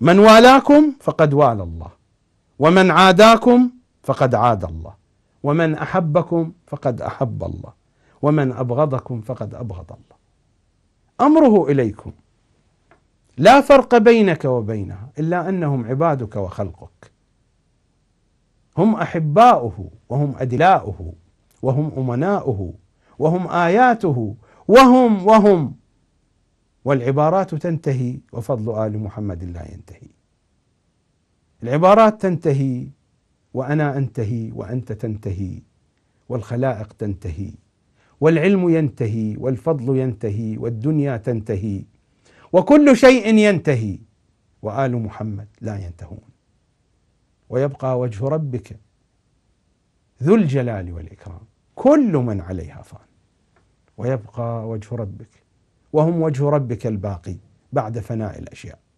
من والاكم فقد والى الله ومن عاداكم فقد عاد الله ومن احبكم فقد احب الله ومن ابغضكم فقد ابغض الله امره اليكم لا فرق بينك وبينها الا انهم عبادك وخلقك هم احباؤه وهم ادلاؤه وهم امناؤه وهم اياته وهم وهم والعبارات تنتهي وفضل آل محمد لا ينتهي العبارات تنتهي وأنا أنتهي وأنت تنتهي والخلائق تنتهي والعلم ينتهي والفضل ينتهي والدنيا تنتهي وكل شيء ينتهي وآل محمد لا ينتهون ويبقى وجه ربك ذو الجلال والإكرام كل من عليها فان ويبقى وجه ربك وهم وجه ربك الباقي بعد فناء الاشياء